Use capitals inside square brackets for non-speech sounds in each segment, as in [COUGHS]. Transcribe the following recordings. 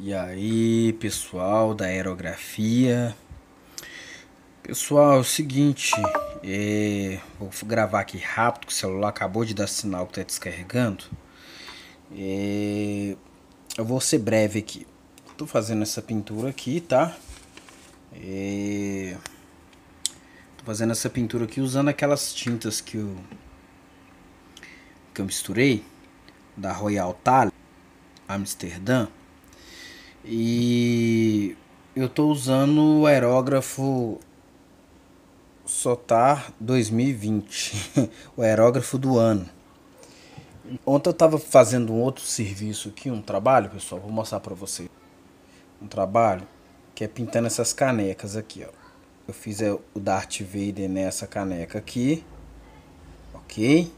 E aí, pessoal da aerografia. Pessoal, é o seguinte, é, vou gravar aqui rápido, que o celular acabou de dar sinal que tá descarregando. É, eu vou ser breve aqui. Tô fazendo essa pintura aqui, tá? É, tô fazendo essa pintura aqui usando aquelas tintas que eu, que eu misturei da Royal Thal, Amsterdã. E eu tô usando o aerógrafo Sotar 2020, [LAUGHS] o aerógrafo do ano. Ontem eu estava fazendo um outro serviço aqui, um trabalho, pessoal, vou mostrar para vocês. Um trabalho que é pintando essas canecas aqui, ó. Eu fiz é, o Darth Vader nessa caneca aqui, ok?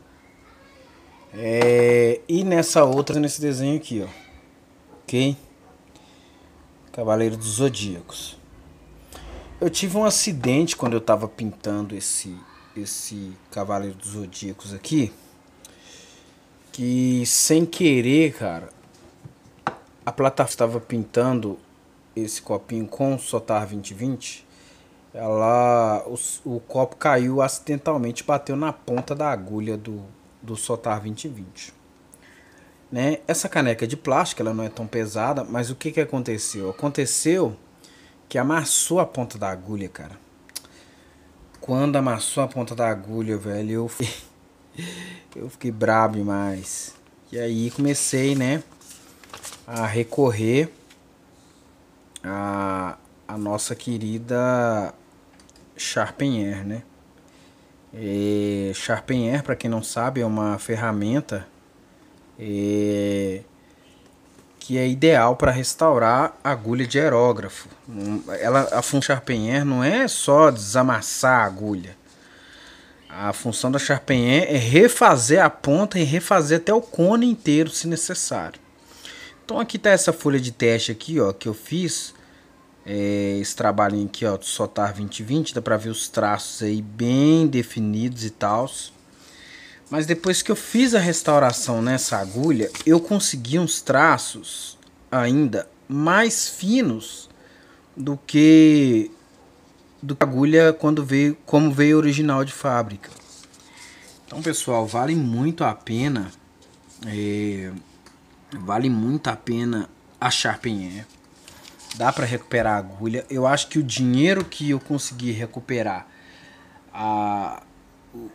É, e nessa outra, nesse desenho aqui, ó, ok? Cavaleiro dos Zodíacos. Eu tive um acidente quando eu estava pintando esse esse Cavaleiro dos Zodíacos aqui, que sem querer, cara, a plataforma estava pintando esse copinho com o Sotar 2020, ela o, o copo caiu acidentalmente, bateu na ponta da agulha do do Sotar 2020. Né? Essa caneca é de plástico, ela não é tão pesada, mas o que, que aconteceu? Aconteceu que amassou a ponta da agulha, cara. Quando amassou a ponta da agulha, velho, eu eu fiquei brabo demais. E aí comecei, né, a recorrer a, a nossa querida Sharpen Air, né? E Air, para quem não sabe, é uma ferramenta é, que é ideal para restaurar agulha de aerógrafo. Hum, ela, a função Charpentier não é só desamassar a agulha. A função da Charpentier é refazer a ponta e refazer até o cone inteiro, se necessário. Então aqui está essa folha de teste aqui, ó, que eu fiz. É, esse trabalhinho aqui, ó, do Sotar 2020, dá para ver os traços aí bem definidos e tal. Mas depois que eu fiz a restauração nessa agulha, eu consegui uns traços ainda mais finos do que do que a agulha quando veio, como veio original de fábrica. Então, pessoal, vale muito a pena é, vale muito a pena a Charpentier. Dá para recuperar a agulha. Eu acho que o dinheiro que eu consegui recuperar a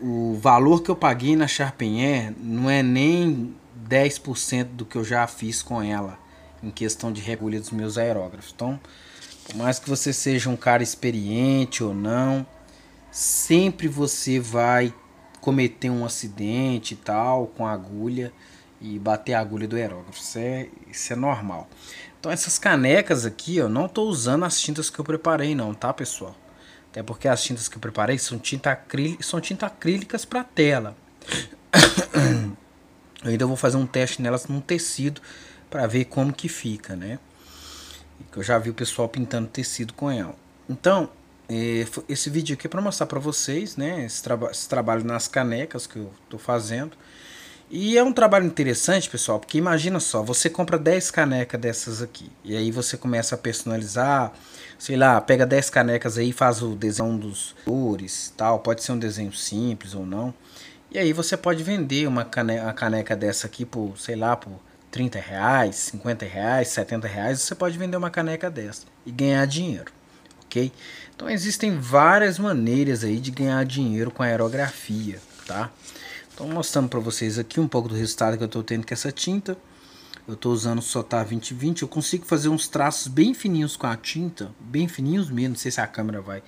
o, valor que eu paguei na Charpentier não é nem 10% do que eu já fiz com ela em questão de recolha dos meus aerógrafos. Então, por mais que você seja um cara experiente ou não, sempre você vai cometer um acidente e tal com a agulha e bater a agulha do aerógrafo. Isso é, isso é normal. Então essas canecas aqui, eu não estou usando as tintas que eu preparei não, tá pessoal? Até porque as tintas que eu preparei são, tinta são tintas acrílicas para tela. [COUGHS] Então, eu ainda vou fazer um teste nelas num tecido para ver como que fica, né? Eu já vi o pessoal pintando tecido com ela. Então, é, esse vídeo aqui é para mostrar para vocês, né? Esse, traba esse trabalho nas canecas que eu estou fazendo. E é um trabalho interessante, pessoal, porque imagina só, você compra 10 canecas dessas aqui, e aí você começa a personalizar, sei lá, pega 10 canecas aí, faz o desenho dos cores, tal, pode ser um desenho simples ou não. E aí você pode vender uma caneca, uma caneca dessa aqui por, sei lá, por 30 reais, 50 reais, 70 reais, você pode vender uma caneca dessa e ganhar dinheiro, ok? Então existem várias maneiras aí de ganhar dinheiro com aerografia, tá? Estou mostrando para vocês aqui um pouco do resultado que eu estou tendo com essa tinta. Eu estou usando Sotar tá 2020, eu consigo fazer uns traços bem fininhos com a tinta, bem fininhos mesmo, não sei se a câmera vai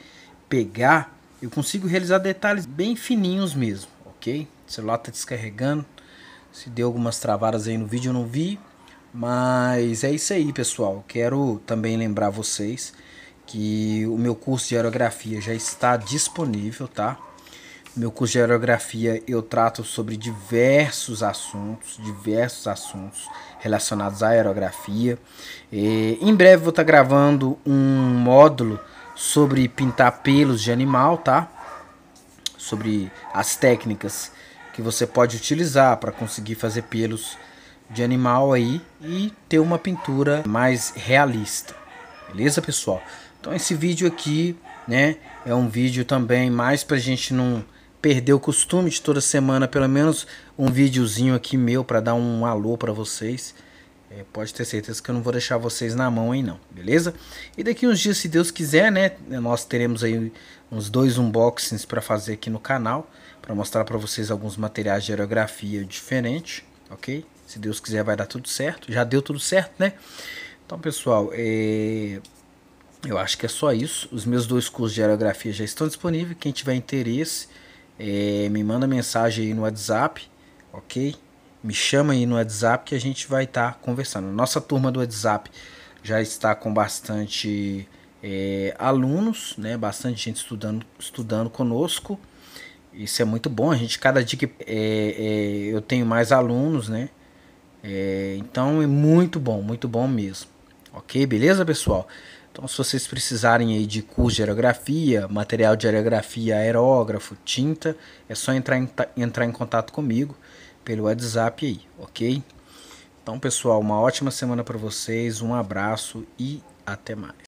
pegar. Eu consigo realizar detalhes bem fininhos mesmo, ok? O celular está descarregando, se deu algumas travadas aí no vídeo eu não vi, mas é isso aí pessoal, quero também lembrar vocês que o meu curso de aerografia já está disponível, tá? Meu curso de aerografia eu trato sobre diversos assuntos, diversos assuntos relacionados à aerografia. E, em breve vou estar tá gravando um módulo sobre pintar pelos de animal, tá? Sobre as técnicas que você pode utilizar para conseguir fazer pelos de animal aí e ter uma pintura mais realista. Beleza, pessoal? Então esse vídeo aqui, né, é um vídeo também mais pra gente não perder o costume de toda semana, pelo menos um videozinho aqui meu para dar um alô para vocês. É, pode ter certeza que eu não vou deixar vocês na mão aí não, beleza? E daqui uns dias, se Deus quiser, né, nós teremos aí uns dois unboxings para fazer aqui no canal, para mostrar para vocês alguns materiais de aerografia diferente, ok? Se Deus quiser vai dar tudo certo, já deu tudo certo, né? Então, pessoal, é... eu acho que é só isso. Os meus dois cursos de aerografia já estão disponíveis, quem tiver interesse é, me manda mensagem aí no WhatsApp, ok? Me chama aí no WhatsApp que a gente vai estar tá conversando. Nossa turma do WhatsApp já está com bastante é, alunos, né? Bastante gente estudando, estudando conosco. Isso é muito bom. A gente cada dia que é, é eu tenho mais alunos, né? É, então é muito bom, muito bom mesmo. Ok, beleza, pessoal? Então, se vocês precisarem aí de curso de aerografia, material de aerografia, aerógrafo, tinta, é só entrar em, entrar em contato comigo pelo WhatsApp aí, ok? Então, pessoal, uma ótima semana para vocês, um abraço e até mais.